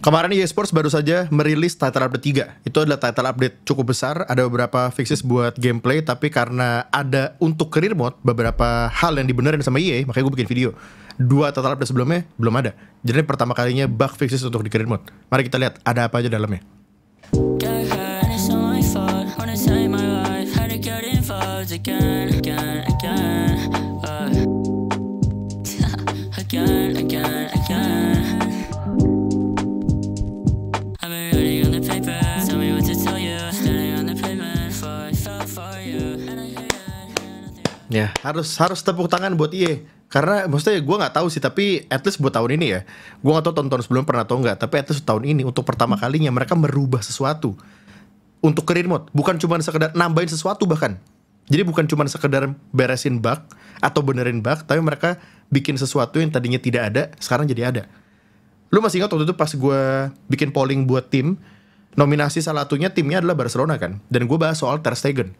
Kemarin EA Sports baru saja merilis title update 3. Itu adalah title update cukup besar, ada beberapa fixes buat gameplay, tapi karena ada untuk career mode beberapa hal yang dibenerin sama EA, makanya gue bikin video. Dua title update sebelumnya belum ada. Jadi pertama kalinya bug fixes untuk di career mode. Mari kita lihat ada apa aja dalamnya. Again, again, again, uh, again. Ya. Harus harus tepuk tangan buat IE karena maksudnya gue nggak tahu sih tapi at least buat tahun ini ya gue nggak tahu tonton sebelum pernah atau nggak tapi at least tahun ini untuk pertama kalinya mereka merubah sesuatu untuk career mode bukan cuma sekedar nambahin sesuatu bahkan jadi bukan cuma sekedar beresin bug atau benerin bug tapi mereka bikin sesuatu yang tadinya tidak ada sekarang jadi ada lu masih ingat waktu itu pas gue bikin polling buat tim nominasi salah satunya timnya adalah Barcelona kan dan gue bahas soal Ter Stegen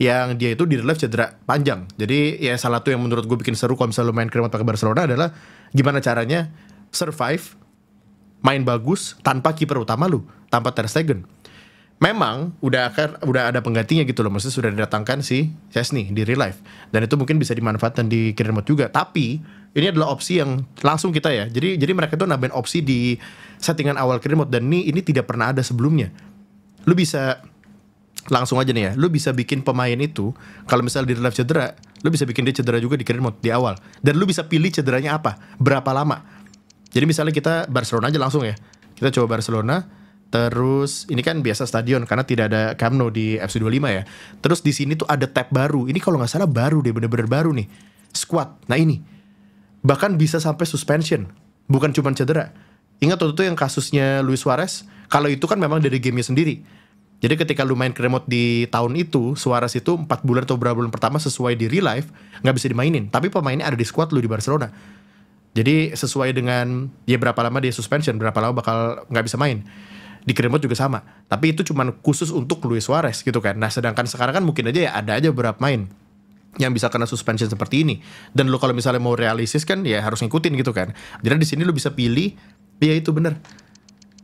yang dia itu di relief cedera panjang. Jadi ya salah satu yang menurut gue bikin seru kalau misalnya lu main krim pakai Barcelona adalah gimana caranya survive main bagus tanpa kiper utama lu, tanpa Ter Stegen. Memang udah akar, udah ada penggantinya gitu loh, maksudnya sudah didatangkan si Chesney di real dan itu mungkin bisa dimanfaatkan di kiri juga. Tapi ini adalah opsi yang langsung kita ya. Jadi jadi mereka tuh nambahin opsi di settingan awal kiri dan ini ini tidak pernah ada sebelumnya. Lu bisa langsung aja nih ya, lu bisa bikin pemain itu kalau misalnya di live cedera, lu bisa bikin dia cedera juga di mode di awal. Dan lu bisa pilih cederanya apa, berapa lama. Jadi misalnya kita Barcelona aja langsung ya. Kita coba Barcelona, terus ini kan biasa stadion karena tidak ada Camp Nou di FC25 ya. Terus di sini tuh ada tab baru. Ini kalau nggak salah baru deh, bener-bener baru nih. Squad. Nah ini. Bahkan bisa sampai suspension. Bukan cuma cedera. Ingat waktu itu yang kasusnya Luis Suarez, kalau itu kan memang dari gamenya sendiri jadi ketika lu main remote di tahun itu, suara situ 4 bulan atau berapa bulan pertama sesuai di real life nggak bisa dimainin. Tapi pemainnya ada di squad lu di Barcelona. Jadi sesuai dengan ya berapa lama dia suspension, berapa lama bakal nggak bisa main. Di Kremot juga sama. Tapi itu cuma khusus untuk Luis Suarez gitu kan. Nah sedangkan sekarang kan mungkin aja ya ada aja berapa main yang bisa kena suspension seperti ini. Dan lu kalau misalnya mau realistis kan ya harus ngikutin gitu kan. Jadi di sini lu bisa pilih, ya itu bener.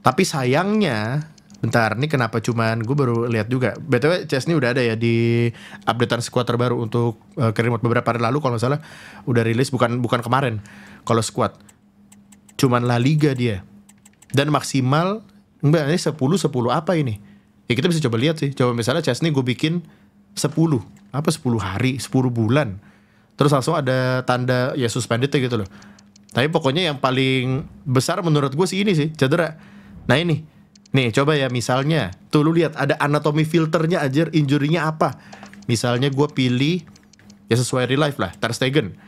Tapi sayangnya Bentar, ini kenapa cuman gue baru lihat juga. BTW Chesney udah ada ya di updatean squad terbaru untuk uh, remote beberapa hari lalu kalau nggak salah udah rilis bukan bukan kemarin. Kalau squad cuman La Liga dia. Dan maksimal enggak ini 10 10 apa ini? Ya kita bisa coba lihat sih. Coba misalnya Chesney gue bikin 10 apa 10 hari, 10 bulan. Terus langsung ada tanda ya suspended gitu loh. Tapi pokoknya yang paling besar menurut gue sih ini sih, cedera. Nah ini Nih, coba ya misalnya. Tuh lu lihat ada anatomi filternya aja injurinya apa. Misalnya gue pilih ya sesuai real life lah, Ter Stegen.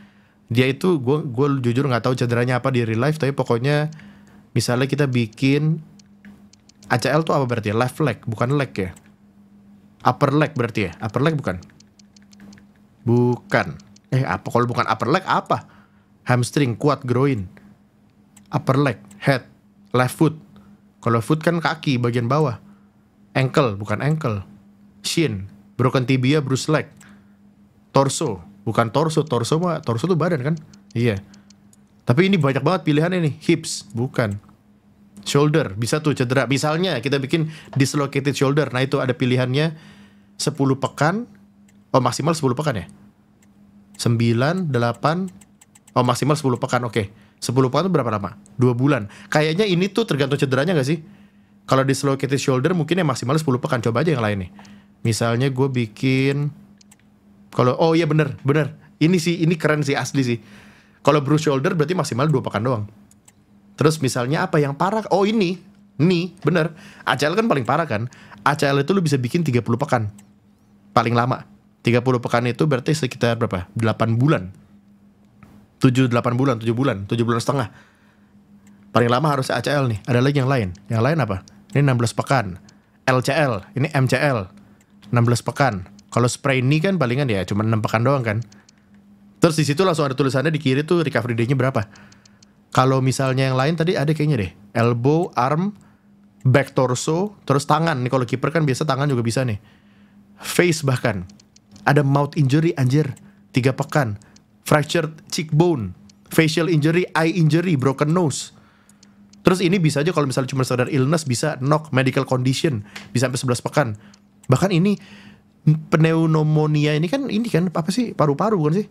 Dia itu gue gua jujur nggak tahu cederanya apa di real life, tapi pokoknya misalnya kita bikin ACL tuh apa berarti ya? Left leg, bukan leg ya? Upper leg berarti ya? Upper leg bukan? Bukan. Eh apa? Kalau bukan upper leg apa? Hamstring, kuat groin. Upper leg, head, left foot, kalau foot kan kaki bagian bawah. Ankle bukan ankle. Shin, broken tibia, bruised leg. Torso, bukan torso, torso mah torso tuh badan kan? Iya. Tapi ini banyak banget pilihan ini. Hips, bukan. Shoulder, bisa tuh cedera. Misalnya kita bikin dislocated shoulder. Nah itu ada pilihannya 10 pekan. Oh maksimal 10 pekan ya? 9, 8. Oh maksimal 10 pekan, oke. Okay. 10 pound itu berapa lama? 2 bulan. Kayaknya ini tuh tergantung cederanya gak sih? Kalau dislocated shoulder mungkin ya maksimal 10 pekan. Coba aja yang lain nih. Misalnya gue bikin kalau oh iya bener bener ini sih ini keren sih asli sih. Kalau bruise shoulder berarti maksimal 2 pekan doang. Terus misalnya apa yang parah? Oh ini nih bener ACL kan paling parah kan ACL itu lu bisa bikin 30 pekan paling lama 30 pekan itu berarti sekitar berapa 8 bulan 7 8 bulan, 7 bulan, 7 bulan setengah. Paling lama harus ACL nih. Ada lagi yang lain. Yang lain apa? Ini 16 pekan. LCL, ini MCL. 16 pekan. Kalau spray ini kan palingan ya cuma 6 pekan doang kan. Terus di situ langsung ada tulisannya di kiri tuh recovery day-nya berapa. Kalau misalnya yang lain tadi ada kayaknya deh. Elbow, arm, back torso, terus tangan. Nih kalau kiper kan biasa tangan juga bisa nih. Face bahkan. Ada mouth injury anjir, 3 pekan fractured cheekbone, facial injury, eye injury, broken nose. Terus ini bisa aja kalau misalnya cuma sadar illness bisa knock medical condition bisa sampai 11 pekan. Bahkan ini pneumonia ini kan ini kan apa sih paru-paru kan sih?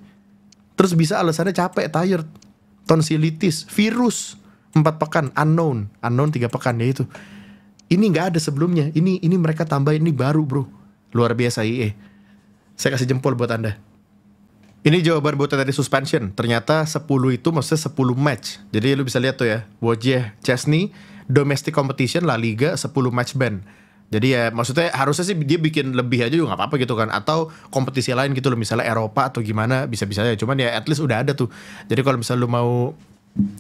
Terus bisa alasannya capek, tired, tonsilitis, virus 4 pekan, unknown, unknown 3 pekan ya itu. Ini nggak ada sebelumnya. Ini ini mereka tambah ini baru, Bro. Luar biasa IE. Saya kasih jempol buat Anda. Ini jawaban buat tadi suspension. Ternyata 10 itu maksudnya 10 match. Jadi lu bisa lihat tuh ya. Wojciech Chesney, domestic competition La Liga 10 match ban. Jadi ya maksudnya harusnya sih dia bikin lebih aja juga gak apa-apa gitu kan. Atau kompetisi lain gitu loh misalnya Eropa atau gimana bisa-bisa ya. Cuman ya at least udah ada tuh. Jadi kalau misalnya lu mau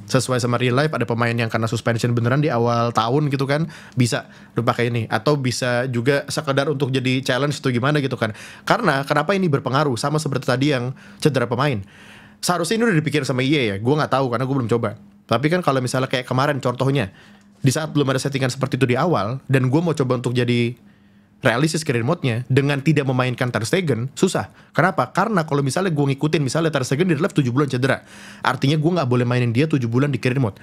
sesuai sama real life ada pemain yang karena suspension beneran di awal tahun gitu kan bisa lu pakai ini atau bisa juga sekedar untuk jadi challenge itu gimana gitu kan karena kenapa ini berpengaruh sama seperti tadi yang cedera pemain seharusnya ini udah dipikir sama Iya ya gue nggak tahu karena gue belum coba tapi kan kalau misalnya kayak kemarin contohnya di saat belum ada settingan seperti itu di awal dan gue mau coba untuk jadi realistis kirimotnya mode-nya dengan tidak memainkan Ter Stegen susah. Kenapa? Karena kalau misalnya gue ngikutin misalnya Ter Stegen di draft 7 bulan cedera. Artinya gue nggak boleh mainin dia 7 bulan di kirimot. mode.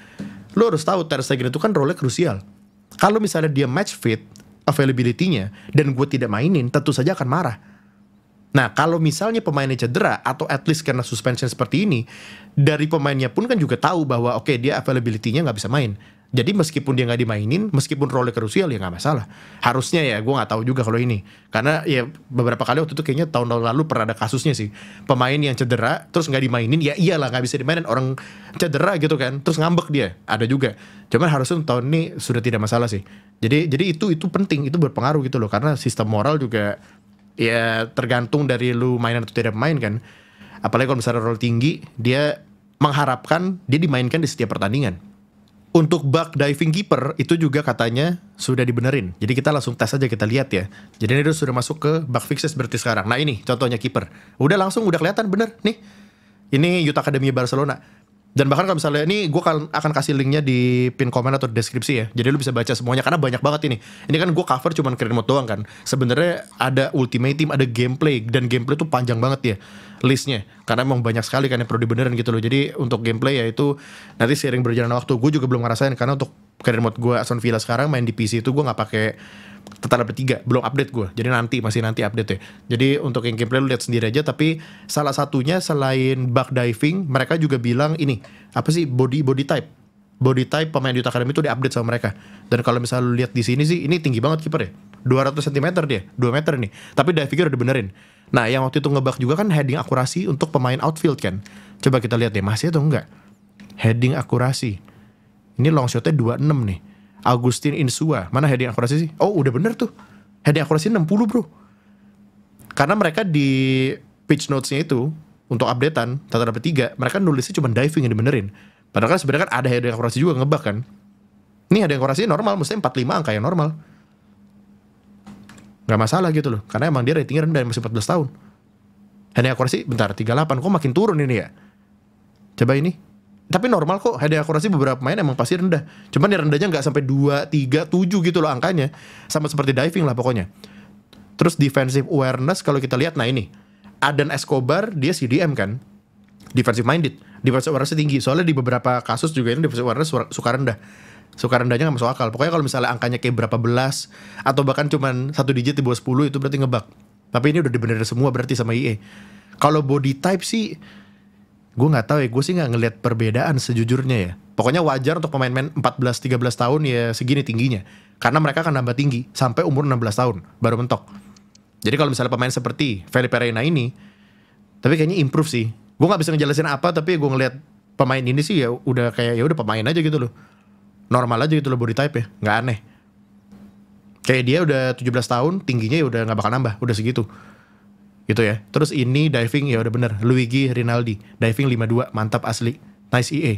Lo harus tahu Ter Stegen itu kan role krusial. Kalau misalnya dia match fit availability-nya dan gue tidak mainin tentu saja akan marah. Nah, kalau misalnya pemainnya cedera atau at least karena suspension seperti ini, dari pemainnya pun kan juga tahu bahwa oke okay, dia availability-nya nggak bisa main. Jadi meskipun dia nggak dimainin, meskipun role krusial ya nggak masalah. Harusnya ya, gue nggak tahu juga kalau ini. Karena ya beberapa kali waktu itu kayaknya tahun lalu pernah ada kasusnya sih. Pemain yang cedera, terus nggak dimainin, ya iyalah nggak bisa dimainin. Orang cedera gitu kan, terus ngambek dia. Ada juga. Cuman harusnya tahun ini sudah tidak masalah sih. Jadi jadi itu itu penting, itu berpengaruh gitu loh. Karena sistem moral juga ya tergantung dari lu main atau tidak main kan. Apalagi kalau misalnya role tinggi, dia mengharapkan dia dimainkan di setiap pertandingan untuk bug diving keeper itu juga katanya sudah dibenerin. Jadi kita langsung tes aja kita lihat ya. Jadi ini sudah masuk ke bug fixes berarti sekarang. Nah ini contohnya keeper. Udah langsung udah kelihatan bener nih. Ini Youth Academy Barcelona dan bahkan kalau misalnya ini gue akan, akan kasih linknya di pin komen atau di deskripsi ya. Jadi lu bisa baca semuanya karena banyak banget ini. Ini kan gue cover cuman keren mode doang kan. Sebenarnya ada ultimate team, ada gameplay dan gameplay tuh panjang banget ya listnya. Karena emang banyak sekali kan yang perlu dibenerin gitu loh. Jadi untuk gameplay ya itu nanti sering berjalan waktu gue juga belum ngerasain karena untuk karir mode gue Aston Villa sekarang main di PC itu gue nggak pakai tetap ada tiga belum update gue jadi nanti masih nanti update ya jadi untuk yang gameplay lu lihat sendiri aja tapi salah satunya selain bug diving mereka juga bilang ini apa sih body body type body type pemain di Academy itu update sama mereka dan kalau misalnya lu lihat di sini sih ini tinggi banget kiper ya 200 cm dia 2 meter nih tapi diving udah benerin nah yang waktu itu ngebug juga kan heading akurasi untuk pemain outfield kan coba kita lihat deh masih atau enggak heading akurasi ini long shotnya 26 nih. Agustin Insua. Mana heading akurasi sih? Oh, udah bener tuh. Heading akurasi 60, bro. Karena mereka di pitch notes-nya itu, untuk updatean, tata dapat 3, mereka nulisnya cuma diving yang dibenerin. Padahal kan sebenarnya kan ada heading akurasi juga ngebak kan. Ini heading akurasi normal, mestinya 45 angka yang normal. Gak masalah gitu loh. Karena emang dia ratingnya rendah, masih 14 tahun. Heading akurasi, bentar, 38. Kok makin turun ini ya? Coba ini, tapi normal kok head akurasi beberapa main emang pasti rendah. Cuman ya rendahnya nggak sampai 2, 3, 7 gitu loh angkanya. Sama seperti diving lah pokoknya. Terus defensive awareness kalau kita lihat nah ini. Adan Escobar dia CDM kan. Defensive minded. Defensive awareness tinggi. Soalnya di beberapa kasus juga ini defensive awareness suka rendah. Suka rendahnya nggak masuk akal. Pokoknya kalau misalnya angkanya kayak berapa belas atau bahkan cuman satu digit di bawah 10 itu berarti ngebug Tapi ini udah dibenerin semua berarti sama IE. Kalau body type sih gue nggak tahu ya gue sih nggak ngelihat perbedaan sejujurnya ya pokoknya wajar untuk pemain-pemain 14-13 tahun ya segini tingginya karena mereka akan nambah tinggi sampai umur 16 tahun baru mentok jadi kalau misalnya pemain seperti Felipe Reina ini tapi kayaknya improve sih gue nggak bisa ngejelasin apa tapi gue ngelihat pemain ini sih ya udah kayak ya udah pemain aja gitu loh normal aja gitu loh body type ya nggak aneh kayak dia udah 17 tahun tingginya ya udah nggak bakal nambah udah segitu gitu ya. Terus ini diving ya udah bener Luigi Rinaldi diving 52 mantap asli. Nice EA.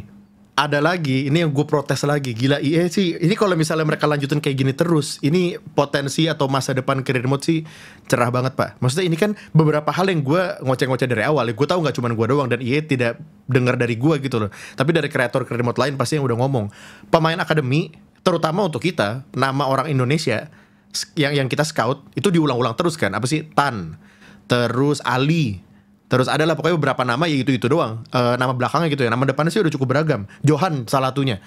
Ada lagi ini yang gue protes lagi gila EA sih. Ini kalau misalnya mereka lanjutin kayak gini terus, ini potensi atau masa depan career mode sih cerah banget pak. Maksudnya ini kan beberapa hal yang gue ngoceh-ngoceh dari awal. Ya, gue tahu nggak cuma gue doang dan EA tidak dengar dari gue gitu loh. Tapi dari kreator career mode lain pasti yang udah ngomong. Pemain akademi terutama untuk kita nama orang Indonesia yang yang kita scout itu diulang-ulang terus kan apa sih tan terus Ali Terus ada lah pokoknya beberapa nama ya itu-itu doang. E, nama belakangnya gitu ya. Nama depannya sih udah cukup beragam. Johan salah satunya.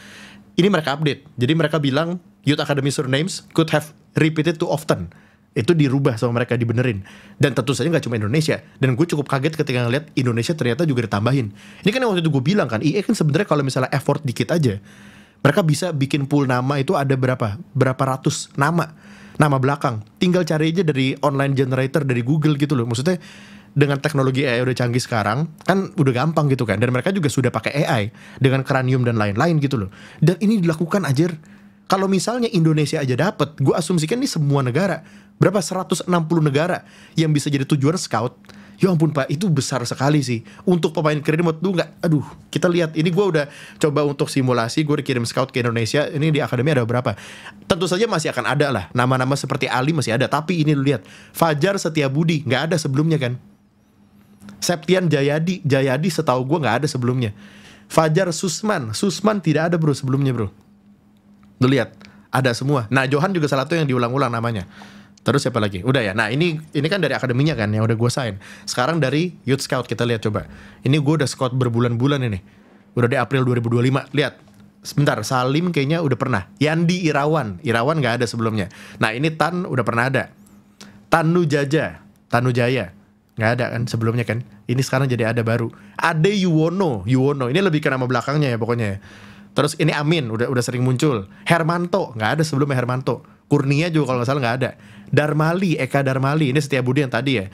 Ini mereka update. Jadi mereka bilang Youth Academy surnames could have repeated too often. Itu dirubah sama mereka dibenerin. Dan tentu saja nggak cuma Indonesia. Dan gue cukup kaget ketika ngeliat Indonesia ternyata juga ditambahin. Ini kan yang waktu itu gue bilang kan, IE kan sebenarnya kalau misalnya effort dikit aja, mereka bisa bikin pool nama itu ada berapa? Berapa ratus nama nama belakang. Tinggal cari aja dari online generator dari Google gitu loh. Maksudnya dengan teknologi AI udah canggih sekarang kan udah gampang gitu kan. Dan mereka juga sudah pakai AI dengan kranium dan lain-lain gitu loh. Dan ini dilakukan aja kalau misalnya Indonesia aja dapat, gue asumsikan ini semua negara. Berapa 160 negara yang bisa jadi tujuan scout Ya ampun Pak, itu besar sekali sih. Untuk pemain kredit mode lu nggak? Aduh, kita lihat. Ini gue udah coba untuk simulasi, gue kirim scout ke Indonesia. Ini di akademi ada berapa? Tentu saja masih akan ada lah. Nama-nama seperti Ali masih ada. Tapi ini lu lihat, Fajar Setia Budi nggak ada sebelumnya kan? Septian Jayadi, Jayadi setahu gue nggak ada sebelumnya. Fajar Susman, Susman tidak ada bro sebelumnya bro. Lu lihat, ada semua. Nah Johan juga salah satu yang diulang-ulang namanya. Terus siapa lagi? Udah ya. Nah ini ini kan dari akademinya kan yang udah gue sign. Sekarang dari Youth Scout kita lihat coba. Ini gue udah scout berbulan-bulan ini. Udah di April 2025. Lihat. Sebentar, Salim kayaknya udah pernah. Yandi Irawan. Irawan gak ada sebelumnya. Nah ini Tan udah pernah ada. Tanu Jaja. Tanu Jaya. Gak ada kan sebelumnya kan. Ini sekarang jadi ada baru. Ade Yuwono. Yuwono. Ini lebih ke nama belakangnya ya pokoknya ya. Terus ini Amin udah udah sering muncul. Hermanto nggak ada sebelumnya Hermanto. Kurnia juga kalau nggak salah nggak ada. Darmali Eka Darmali ini Setia Budi yang tadi ya.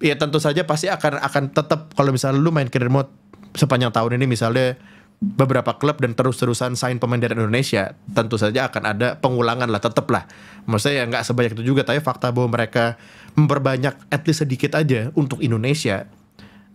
Ya tentu saja pasti akan akan tetap kalau misalnya lu main career mode sepanjang tahun ini misalnya beberapa klub dan terus-terusan sign pemain dari Indonesia tentu saja akan ada pengulangan lah tetap lah maksudnya ya nggak sebanyak itu juga tapi fakta bahwa mereka memperbanyak at least sedikit aja untuk Indonesia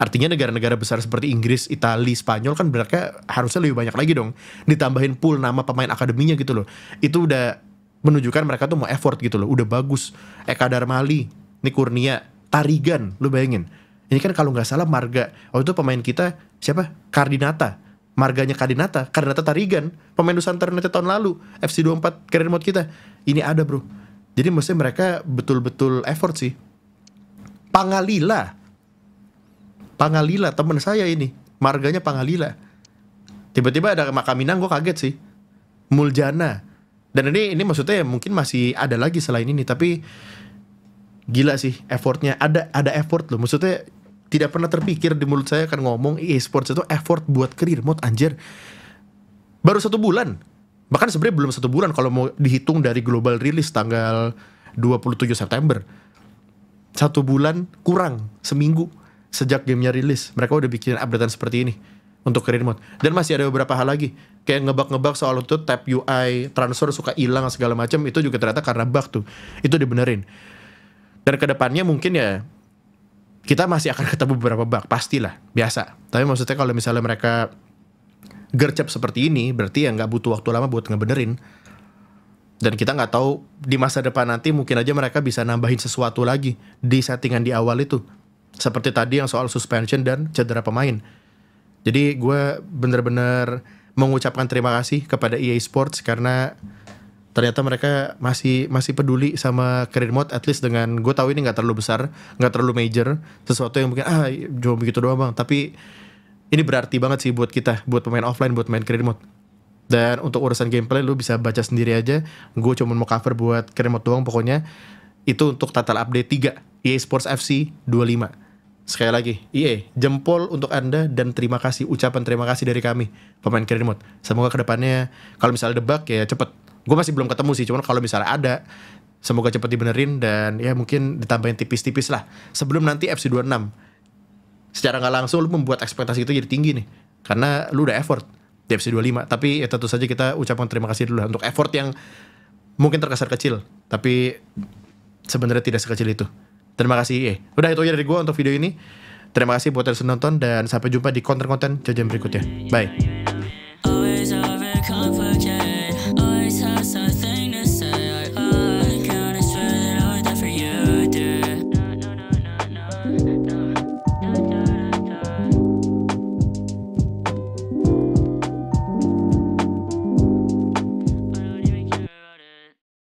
Artinya negara-negara besar seperti Inggris, Italia, Spanyol kan mereka harusnya lebih banyak lagi dong. Ditambahin pool nama pemain akademinya gitu loh. Itu udah menunjukkan mereka tuh mau effort gitu loh. Udah bagus. Eka Darmali, Nikurnia, Tarigan, lu bayangin. Ini kan kalau nggak salah marga, oh itu pemain kita siapa? Kardinata. Marganya Kardinata, Kardinata Tarigan, pemain Nusantara United tahun lalu, FC24 keren mode kita. Ini ada bro. Jadi maksudnya mereka betul-betul effort sih. Pangalila, Pangalila teman saya ini marganya Pangalila tiba-tiba ada Makaminang gue kaget sih Muljana dan ini ini maksudnya mungkin masih ada lagi selain ini tapi gila sih effortnya ada ada effort loh maksudnya tidak pernah terpikir di mulut saya akan ngomong e-sports itu effort buat career mode anjir baru satu bulan bahkan sebenarnya belum satu bulan kalau mau dihitung dari global rilis tanggal 27 September satu bulan kurang seminggu sejak gamenya rilis mereka udah bikin updatean seperti ini untuk career mode dan masih ada beberapa hal lagi kayak ngebak-ngebak soal itu tap UI transfer suka hilang segala macam itu juga ternyata karena bug tuh itu dibenerin dan kedepannya mungkin ya kita masih akan ketemu beberapa bug pastilah biasa tapi maksudnya kalau misalnya mereka gercep seperti ini berarti ya nggak butuh waktu lama buat ngebenerin dan kita nggak tahu di masa depan nanti mungkin aja mereka bisa nambahin sesuatu lagi di settingan di awal itu seperti tadi yang soal suspension dan cedera pemain. Jadi gue bener-bener mengucapkan terima kasih kepada EA Sports karena ternyata mereka masih masih peduli sama career mode at least dengan gue tahu ini nggak terlalu besar nggak terlalu major sesuatu yang mungkin ah cuma begitu doang bang tapi ini berarti banget sih buat kita buat pemain offline buat main career mode dan untuk urusan gameplay lu bisa baca sendiri aja gue cuma mau cover buat career mode doang pokoknya itu untuk total update 3 EA Sports FC 25 Sekali lagi, IE, jempol untuk Anda dan terima kasih, ucapan terima kasih dari kami, pemain Carry Mode. Semoga kedepannya, kalau misalnya debak ya cepet. Gue masih belum ketemu sih, cuman kalau misalnya ada, semoga cepet dibenerin dan ya mungkin ditambahin tipis-tipis lah. Sebelum nanti FC26, secara nggak langsung lu membuat ekspektasi itu jadi tinggi nih. Karena lu udah effort di FC25, tapi ya tentu saja kita ucapkan terima kasih dulu untuk effort yang mungkin terkesan kecil, tapi sebenarnya tidak sekecil itu. Terima kasih ya. Udah itu aja dari gue untuk video ini. Terima kasih buat yang sudah nonton dan sampai jumpa di konten-konten jajan berikutnya. Bye.